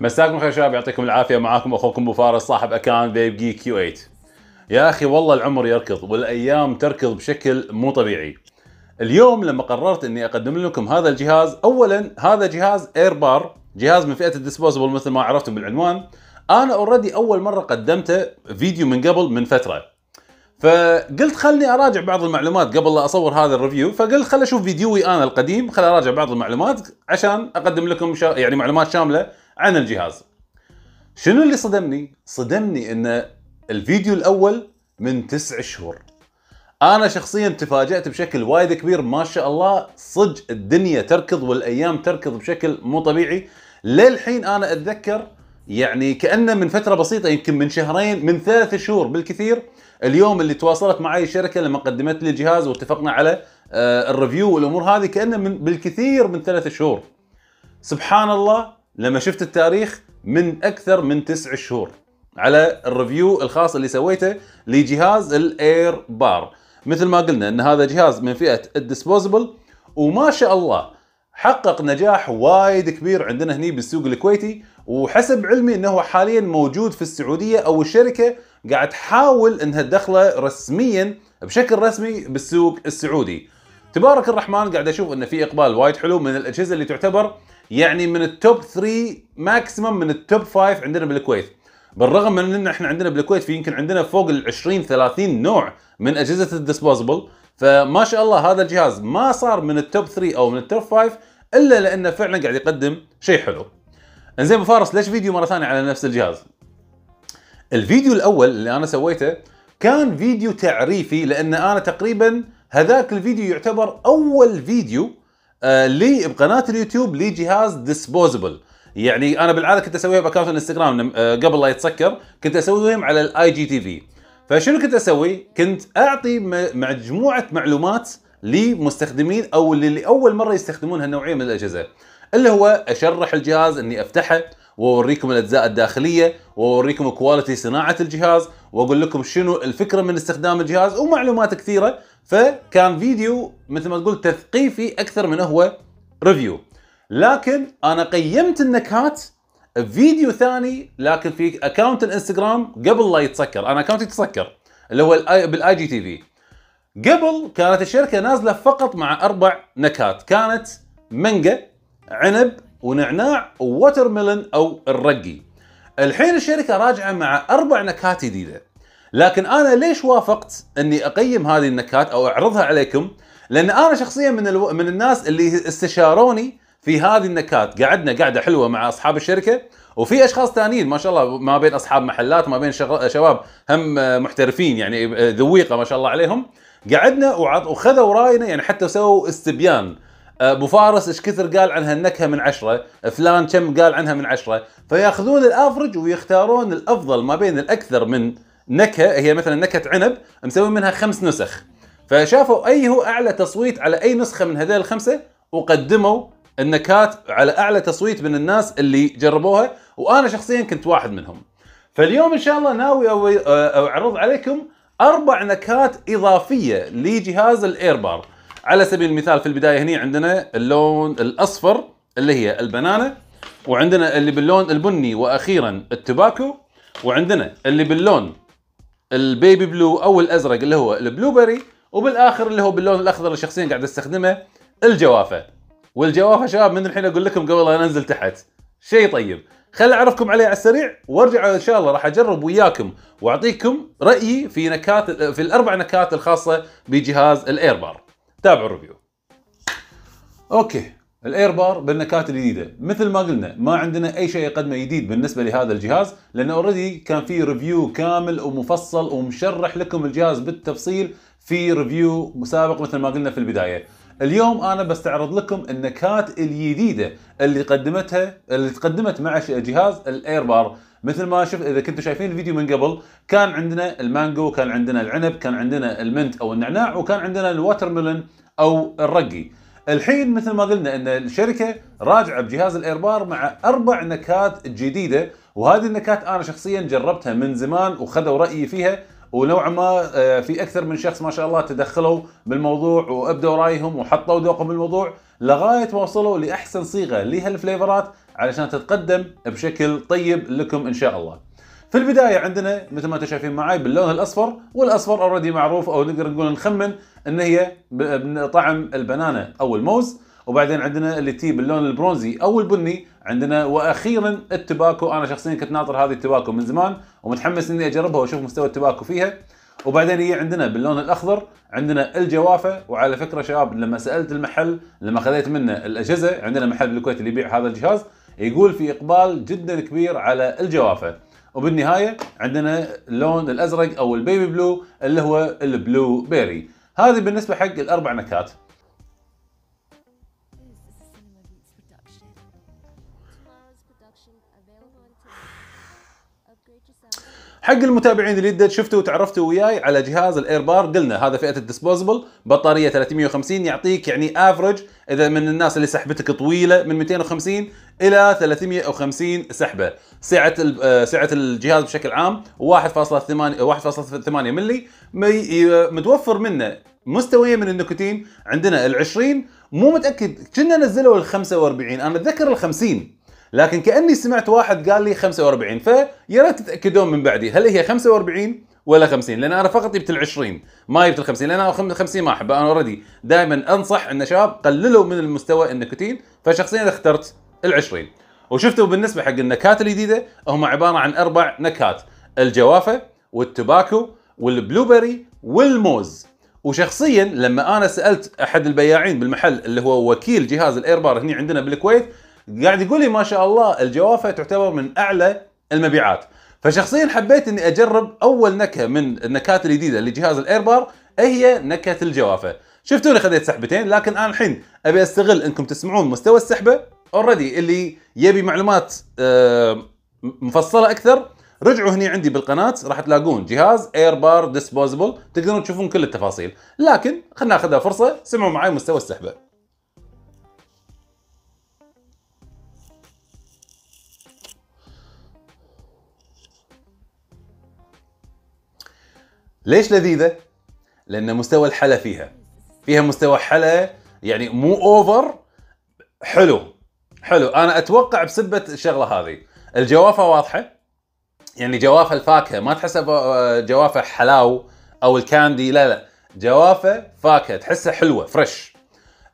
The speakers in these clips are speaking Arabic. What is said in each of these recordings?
مساكم الخير شباب يعطيكم العافيه معاكم اخوكم ابو فارس صاحب اكان بيب جي كيو 8 يا اخي والله العمر يركض والايام تركض بشكل مو طبيعي اليوم لما قررت اني اقدم لكم هذا الجهاز اولا هذا جهاز اير بار جهاز من فئه الديسبوزبل مثل ما عرفتم بالعنوان انا اوريدي اول مره قدمته فيديو من قبل من فتره فقلت خلني اراجع بعض المعلومات قبل لا اصور هذا الريفيو فقلت خل اشوف فيديوي انا القديم خل اراجع بعض المعلومات عشان اقدم لكم شا... يعني معلومات شامله عن الجهاز شنو اللي صدمني؟ صدمني ان الفيديو الاول من تسع شهور انا شخصيا تفاجات بشكل وايد كبير ما شاء الله صدق الدنيا تركض والايام تركض بشكل مو طبيعي للحين انا اتذكر يعني كانه من فتره بسيطه يمكن من شهرين من ثلاث شهور بالكثير اليوم اللي تواصلت معي الشركه لما قدمت لي الجهاز واتفقنا على آه، الريفيو والامور هذه كانه من بالكثير من ثلاث شهور سبحان الله لما شفت التاريخ من اكثر من تسع شهور على الريفيو الخاص اللي سويته لجهاز الاير بار مثل ما قلنا ان هذا جهاز من فئه الديسبوزبل وما شاء الله حقق نجاح وايد كبير عندنا هني بالسوق الكويتي وحسب علمي انه حاليا موجود في السعوديه او الشركه قاعد تحاول انها تدخله رسميا بشكل رسمي بالسوق السعودي. تبارك الرحمن قاعد اشوف انه في اقبال وايد حلو من الاجهزه اللي تعتبر يعني من التوب 3 ماكسيمم من التوب 5 عندنا بالكويت بالرغم من ان احنا عندنا بالكويت في يمكن عندنا فوق ال 20 30 نوع من اجهزه الديسبوزبل فما شاء الله هذا الجهاز ما صار من التوب 3 او من التوب 5 الا لانه فعلا قاعد يقدم شيء حلو. انزين ابو فارس ليش فيديو مره ثانيه على نفس الجهاز؟ الفيديو الاول اللي انا سويته كان فيديو تعريفي لان انا تقريبا هذاك الفيديو يعتبر اول فيديو آه، لي بقناه اليوتيوب لي جهاز ديسبوزبل يعني انا بالعاده كنت اسويها باكونت الانستغرام آه، قبل لا يتسكر كنت اسويهم على الاي جي تي في فشنو كنت اسوي؟ كنت اعطي مجموعه معلومات لمستخدمين او اللي لاول مره يستخدمون هالنوعيه من الاجهزه اللي هو اشرح الجهاز اني افتحه واوريكم الاجزاء الداخليه واوريكم كواليتي صناعه الجهاز واقول لكم شنو الفكره من استخدام الجهاز ومعلومات كثيره فكان فيديو مثل ما تقول تثقيفي اكثر من هو ريفيو لكن انا قيمت النكهات بفيديو ثاني لكن في اكونت الانستغرام قبل لا يتسكر انا اكونتي تسكر اللي هو بالاي جي تي في قبل كانت الشركه نازله فقط مع اربع نكهات كانت مانجا عنب ونعناع ووتر ميلون او الرقي الحين الشركه راجعه مع اربع نكهات جديده لكن انا ليش وافقت اني اقيم هذه النكات او اعرضها عليكم لان انا شخصيا من الو... من الناس اللي استشاروني في هذه النكات قعدنا قعده حلوه مع اصحاب الشركه وفي اشخاص ثانيين ما شاء الله ما بين اصحاب محلات ما بين شغ... شباب هم محترفين يعني ذويقه ما شاء الله عليهم قعدنا وعط... وخذوا راينا يعني حتى سووا استبيان أه، ابو فارس ايش كثر قال عن هالنكهه من عشره، فلان كم قال عنها من عشره، فياخذون الافرج ويختارون الافضل ما بين الاكثر من نكهه هي مثلا نكهه عنب مسوي منها خمس نسخ فشافوا اي هو اعلى تصويت على اي نسخه من هذول الخمسه وقدموا النكات على اعلى تصويت من الناس اللي جربوها وانا شخصيا كنت واحد منهم فاليوم ان شاء الله ناوي اعرض عليكم اربع نكات اضافيه لجهاز الايربار على سبيل المثال في البدايه هنا عندنا اللون الاصفر اللي هي البنانه وعندنا اللي باللون البني واخيرا التباكو وعندنا اللي باللون البيبي بلو او الازرق اللي هو البلو بيري وبالاخر اللي هو باللون الاخضر اللي شخصيا قاعد استخدمه الجوافه والجوافه شباب من الحين اقول لكم قبل لا انزل تحت شيء طيب خل اعرفكم عليه على السريع وارجع ان شاء الله راح اجرب وياكم واعطيكم رايي في نكات في الاربع نكات الخاصه بجهاز الايربار تابعوا الريفيو اوكي الاير بار بالنكات الجديده مثل ما قلنا ما عندنا اي شيء يقدمه جديد بالنسبه لهذا الجهاز لانه اوريدي كان في ريفيو كامل ومفصل ومشرح لكم الجهاز بالتفصيل في ريفيو مسابق مثل ما قلنا في البدايه اليوم انا بستعرض لكم النكات الجديده اللي قدمتها اللي تقدمت مع جهاز الاير بار مثل ما شفت اذا كنتوا شايفين الفيديو من قبل كان عندنا المانجو كان عندنا العنب كان عندنا المنت او النعناع وكان عندنا الواتر ميلون او الرقي الحين مثل ما قلنا ان الشركه راجعه بجهاز الايربار مع اربع نكات جديده وهذه النكات انا شخصيا جربتها من زمان وخذوا رايي فيها ونوعا ما آه، في اكثر من شخص ما شاء الله تدخلوا بالموضوع وابدوا رايهم وحطوا ذوقهم بالموضوع لغايه ما وصلوا لاحسن صيغه لهالفليفرات علشان تتقدم بشكل طيب لكم ان شاء الله. في البدايه عندنا مثل ما انتم شايفين معاي باللون الاصفر والاصفر اوريدي معروف او نقدر نقول نخمن ان هي طعم البنانة او الموز وبعدين عندنا اللي تي باللون البرونزي او البني عندنا واخيرا التباكو انا شخصيا كنت ناطر هذه التباكو من زمان ومتحمس اني اجربها واشوف مستوى التباكو فيها وبعدين هي عندنا باللون الاخضر عندنا الجوافه وعلى فكره شباب لما سالت المحل لما خذيت منه الاجهزه عندنا محل بالكويت اللي يبيع هذا الجهاز يقول في اقبال جدا كبير على الجوافه وبالنهايه عندنا اللون الازرق او البيبي بلو اللي هو البلو بيري هذه بالنسبه حق الاربع نكهات حق المتابعين الجدد شفتوا وتعرفتوا وياي على جهاز الايربار قلنا هذا فئه الديسبوزبل بطاريه 350 يعطيك يعني افرج اذا من الناس اللي سحبتك طويله من 250 الى 350 سحبه سعه آه، سعه الجهاز بشكل عام 1.8 1.8 ملي متوفر منه مستويه من النيكوتين عندنا ال 20 مو متاكد كنا نزلوا ال 45 انا اتذكر ال 50 لكن كاني سمعت واحد قال لي 45 فيا ريت تتاكدون من بعدي هل هي 45 ولا 50 لان انا فقط جبت ال 20 ما جبت ال 50 لان انا 50 ما احبه انا اوريدي دائما انصح ان شباب قللوا من المستوى النيكوتين فشخصيا اخترت العشرين وشفتوا بالنسبه حق النكات الجديده هم عباره عن اربع نكات الجوافه والتباكو والبلوبري والموز وشخصيا لما انا سالت احد البياعين بالمحل اللي هو وكيل جهاز الايربار هنا عندنا بالكويت قاعد يقول لي ما شاء الله الجوافه تعتبر من اعلى المبيعات فشخصيا حبيت اني اجرب اول نكهه من النكهات الجديده لجهاز الايربار هي نكهه الجوافه شفتوني خذيت سحبتين لكن انا الحين ابي استغل انكم تسمعون مستوى السحبه اوريدي اللي يبي معلومات آه، مفصله اكثر رجعوا هني عندي بالقناه راح تلاقون جهاز اير بار ديسبوزبل تقدرون تشوفون كل التفاصيل لكن خلينا ناخذها فرصه سمعوا معي مستوى السحبه ليش لذيذه لان مستوى الحلا فيها فيها مستوى حلا يعني مو اوفر حلو حلو انا اتوقع بسبه الشغله هذه الجوافه واضحه يعني جوافه الفاكهه ما تحسها آه، جوافه حلاو او الكاندي لا لا جوافه فاكهه تحسها حلوه فريش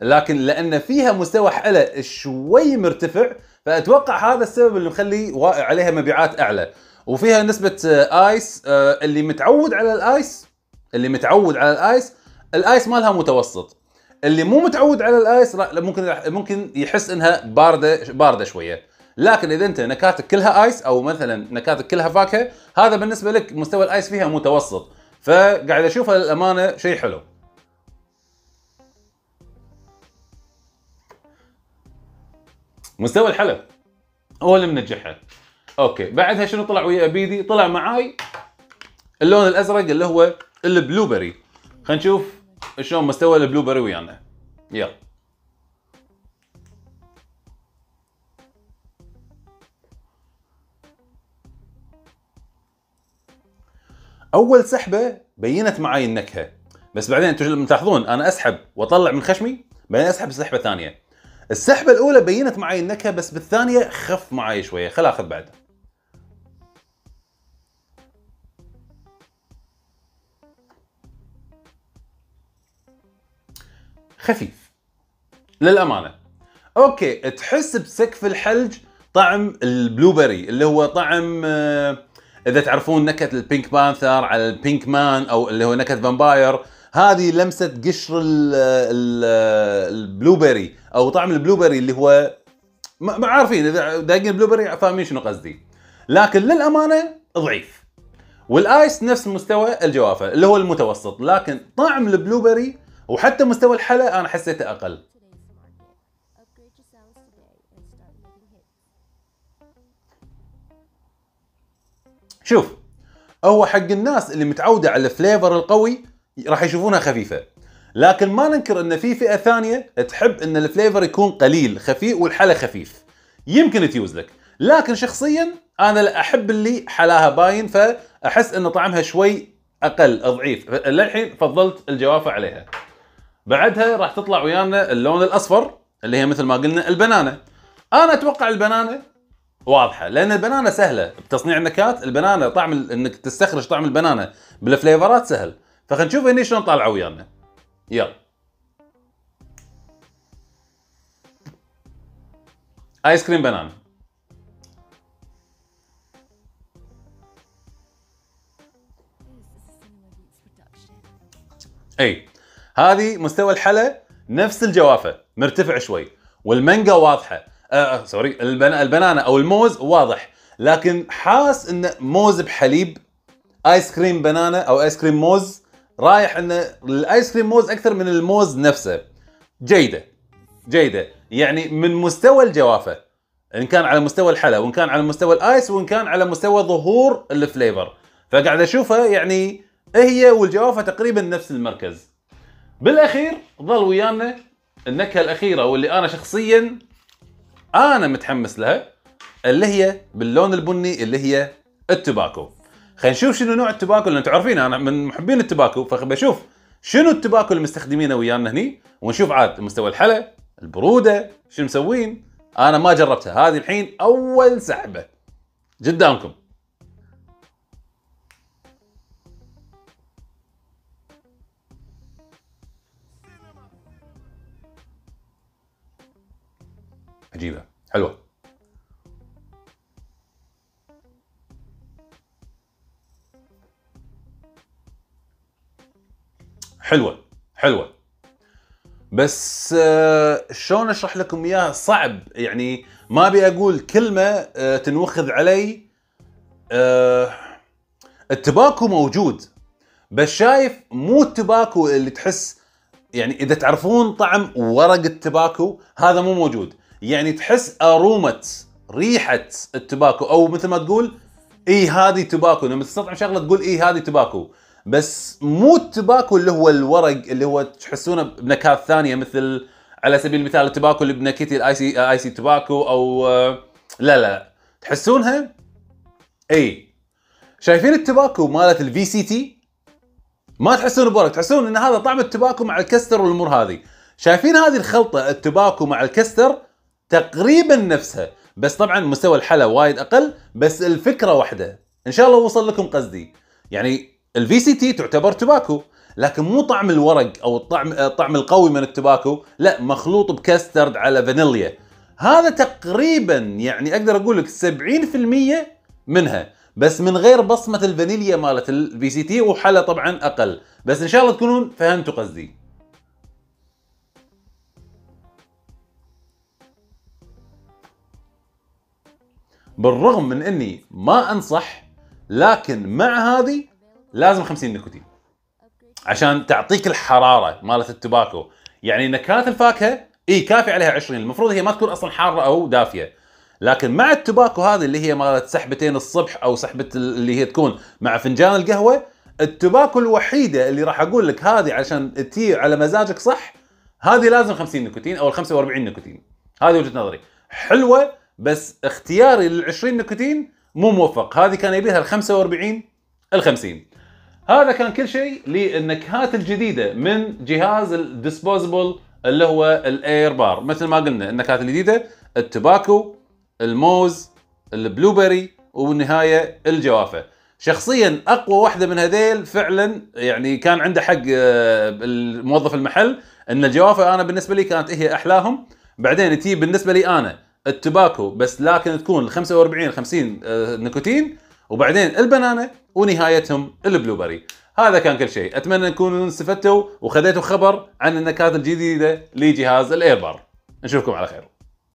لكن لان فيها مستوى حلا شوي مرتفع فاتوقع هذا السبب اللي مخلي عليها مبيعات اعلى وفيها نسبه ايس آه، آه، اللي متعود على الايس اللي متعود على الايس الايس مالها متوسط اللي مو متعود على الايس ممكن ممكن يحس انها بارده بارده شويه لكن اذا انت نكهاتك كلها ايس او مثلا نكهاتك كلها فاكهه هذا بالنسبه لك مستوى الايس فيها متوسط فقاعد اشوفها للامانه شيء حلو مستوى الحلب هو اللي منجحها اوكي بعدها شنو طلع ويا بيدي طلع معاي اللون الازرق اللي هو البلوبري خلينا نشوف شلون مستوى البلو بيري ويانا يلا اول سحبه بينت معي النكهه بس بعدين انتم تلاحظون انا اسحب واطلع من خشمي بعدين اسحب السحبه الثانيه السحبه الاولى بينت معي النكهه بس بالثانيه خف معي شويه خل اخذ بعدها خفيف للامانه اوكي تحس بسقف الحلج طعم بيري اللي هو طعم آه، اذا تعرفون نكهه البينك بانثر على البينك مان او اللي هو نكهه فامباير هذه لمسه قشر بيري او طعم بيري اللي هو ما عارفين اذا داقين بيري فاهمين شنو قصدي لكن للامانه ضعيف والايس نفس مستوى الجوافه اللي هو المتوسط لكن طعم بيري وحتى مستوى الحلقه انا حسيته اقل شوف هو حق الناس اللي متعوده على الفليفر القوي راح يشوفونها خفيفه لكن ما ننكر ان في فئه ثانيه تحب ان الفليفر يكون قليل خفيف والحلا خفيف يمكن تيوز لك لكن شخصيا انا لا احب اللي حلاها باين فاحس ان طعمها شوي اقل ضعيف للحين فضلت الجوافه عليها بعدها راح تطلع ويانا اللون الاصفر اللي هي مثل ما قلنا البنانه انا اتوقع البنانه واضحه لان البنانه سهله بتصنيع النكهات البنانه طعم ال... انك تستخرج طعم البنانه بالفليفرات سهل فخلينا نشوف هني شلون طالعه ويانا يلا ايس كريم بنان اي هذه مستوى الحلا نفس الجوافه مرتفع شوي والمانجا واضحه آه, آه، سوري البنانه او الموز واضح لكن حاس انه موز بحليب ايس كريم بنانه او ايس كريم موز رايح ان الايس كريم موز اكثر من الموز نفسه جيده جيده يعني من مستوى الجوافه ان كان على مستوى الحلا وان كان على مستوى الايس وان كان على مستوى ظهور الفليفر فقاعد اشوفها يعني إيه هي والجوافه تقريبا نفس المركز بالاخير ظل ويانا النكهه الاخيره واللي انا شخصيا انا متحمس لها اللي هي باللون البني اللي هي التباكو خلينا نشوف شنو نوع التباكو لان تعرفين انا من محبين التباكو فبشوف شنو التباكو اللي مستخدمينه ويانا هني ونشوف عاد مستوى الحلا البروده شنو مسوين انا ما جربتها هذه الحين اول سحبه قدامكم تجيبها حلوه حلوه حلوه بس آه، شلون اشرح لكم اياها صعب يعني ما ابي اقول كلمه آه، تنوخذ علي آه، التباكو موجود بس شايف مو التباكو اللي تحس يعني اذا تعرفون طعم ورق التباكو هذا مو موجود يعني تحس ارومه ريحه التباكو او مثل ما تقول اي هذه تباكو لما تستطعم شغله تقول اي هذه تباكو بس مو التباكو اللي هو الورق اللي هو تحسونه بنكهات ثانيه مثل على سبيل المثال التباكو اللي بنكهه الاي سي اي سي تباكو او آه، لا لا تحسونها اي شايفين التباكو مالت الفي سي تي ما تحسون بورق تحسون ان هذا طعم التباكو مع الكستر والامور هذه شايفين هذه الخلطه التباكو مع الكستر تقريبا نفسها بس طبعا مستوى الحلا وايد اقل بس الفكره واحده ان شاء الله وصل لكم قصدي يعني الفي سي تي تعتبر تباكو لكن مو طعم الورق او الطعم الطعم آه، القوي من التباكو لا مخلوط بكاسترد على فانيليا هذا تقريبا يعني اقدر اقول لك 70% منها بس من غير بصمه الفانيليا مالت الفي سي تي وحلا طبعا اقل بس ان شاء الله تكونون فهمتوا قصدي بالرغم من اني ما انصح لكن مع هذه لازم 50 نيكوتين عشان تعطيك الحراره مالت التباكو يعني نكهات الفاكهه اي كافي عليها 20 المفروض هي ما تكون اصلا حاره او دافيه لكن مع التباكو هذه اللي هي مالت سحبتين الصبح او سحبه اللي هي تكون مع فنجان القهوه التباكو الوحيده اللي راح اقول لك هذه عشان تي على مزاجك صح هذه لازم 50 نيكوتين او 45 نيكوتين هذه وجهه نظري حلوه بس اختياري لل 20 نيكوتين مو موفق هذه كان يبيها ال 45 ال 50 هذا كان كل شيء للنكهات الجديده من جهاز الديسبوزبل اللي هو الاير بار مثل ما قلنا النكهات الجديده التباكو الموز البلو بيري وبالنهايه الجوافه شخصيا اقوى واحده من هذيل فعلا يعني كان عنده حق آه، موظف المحل ان الجوافه انا بالنسبه لي كانت هي احلاهم بعدين تي بالنسبه لي انا التباكو بس لكن تكون ال 45 50 آه، نيكوتين وبعدين البنانه ونهايتهم البلوبري هذا كان كل شيء اتمنى تكونوا استفدتوا وخذيتوا خبر عن النكات الجديده لجهاز الايربر نشوفكم على خير